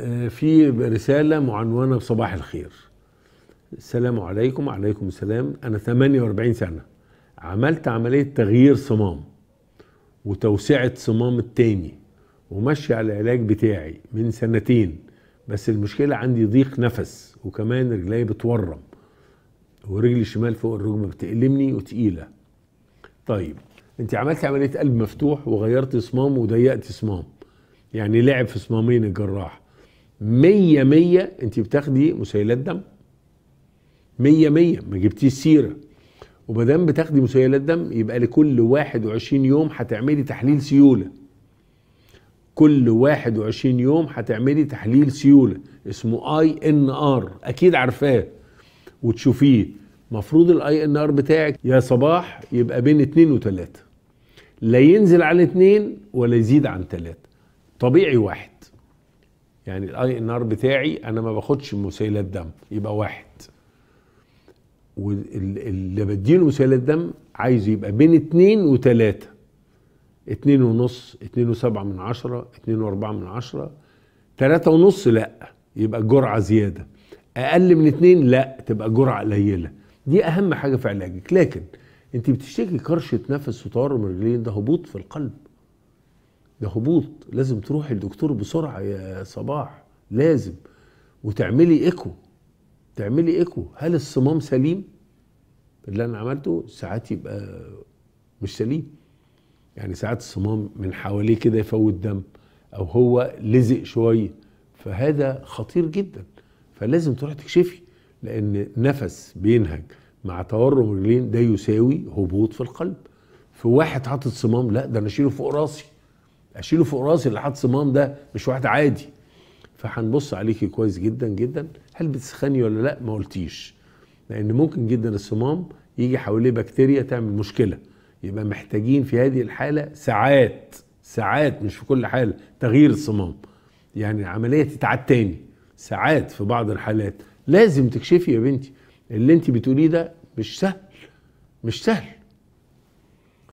آه، في رسالة معنونة بصباح الخير السلام عليكم عليكم السلام أنا 48 سنة عملت عملية تغيير صمام وتوسعة صمام التاني ومشي على العلاج بتاعي من سنتين بس المشكلة عندي ضيق نفس وكمان رجلي بتورم ورجلي الشمال فوق الركبة بتألمني وتقيلة طيب انت عملت عملية قلب مفتوح وغيرت صمام وضيقت صمام يعني لعب في صمامين الجراح مية مية انت بتاخدي مسيلات دم مية مية ما جبتيش سيرة ومادام بتاخدي مسيلات دم يبقى لكل 21 يوم هتعملي تحليل سيولة كل 21 يوم هتعملي تحليل سيولة اسمه اي ان ار اكيد عارفاه وتشوفيه مفروض الاي ان ار بتاعك يا صباح يبقى بين 2 و3 لا ينزل عن 2 ولا يزيد عن 3 طبيعي واحد يعني الاي ان ار بتاعي انا ما باخدش مسيلات دم يبقى واحد واللي بديله مسيلات دم عايز يبقى بين اتنين وتلاته اتنين ونص اتنين وسبعة من عشرة اتنين واربعة من عشرة تلاتة ونص لا يبقى جرعة زيادة اقل من اتنين لا تبقى جرعة قليلة دي اهم حاجة في علاجك لكن انت بتشتكي كرشة نفس وتورم رجلين ده هبوط في القلب ده هبوط لازم تروحي الدكتور بسرعه يا صباح لازم وتعملي ايكو تعملي ايكو هل الصمام سليم اللي انا عملته ساعات يبقى مش سليم يعني ساعات الصمام من حواليه كده يفوت دم او هو لزق شويه فهذا خطير جدا فلازم تروح تكشفي لان نفس بينهج مع تورم الرجلين ده يساوي هبوط في القلب في واحد حاطط صمام لا ده انا اشيله فوق راسي اشيله فوق راسي اللي حاطط صمام ده مش واحد عادي فهنبص عليكي كويس جدا جدا هل بتسخني ولا لا ما قلتيش لان ممكن جدا الصمام يجي حواليه بكتيريا تعمل مشكله يبقى محتاجين في هذه الحاله ساعات ساعات مش في كل حاله تغيير الصمام يعني العمليه تتعاد تاني ساعات في بعض الحالات لازم تكشفي يا بنتي اللي انت بتقوليه ده مش سهل مش سهل